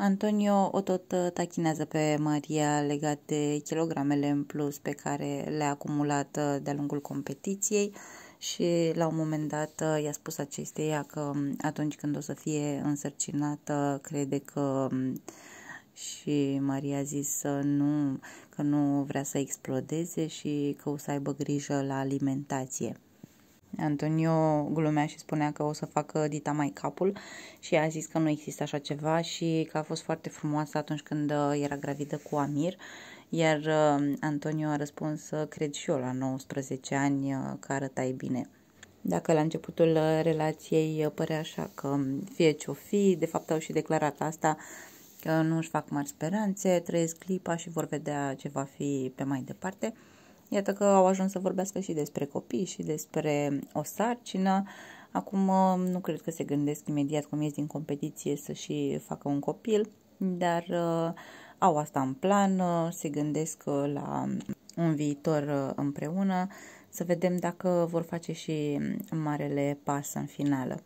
Antonio o tot uh, tachinează pe Maria legat de kilogramele în plus pe care le-a acumulat uh, de-a lungul competiției și la un moment dat uh, i-a spus acesteia că um, atunci când o să fie însărcinată crede că um, și Maria a zis să nu, că nu vrea să explodeze și că o să aibă grijă la alimentație. Antonio glumea și spunea că o să facă Dita mai capul și a zis că nu există așa ceva și că a fost foarte frumoasă atunci când uh, era gravidă cu Amir, iar uh, Antonio a răspuns, uh, cred și eu, la 19 ani că arătai bine. Dacă la începutul relației părea așa că um, fie ce-o fi, de fapt au și declarat asta, că nu își fac mari speranțe, trăiesc clipa și vor vedea ce va fi pe mai departe, Iată că au ajuns să vorbească și despre copii și despre o sarcină. Acum uh, nu cred că se gândesc imediat cum ies din competiție să și facă un copil, dar uh, au asta în plan, uh, se gândesc la un viitor împreună, să vedem dacă vor face și marele pas în finală.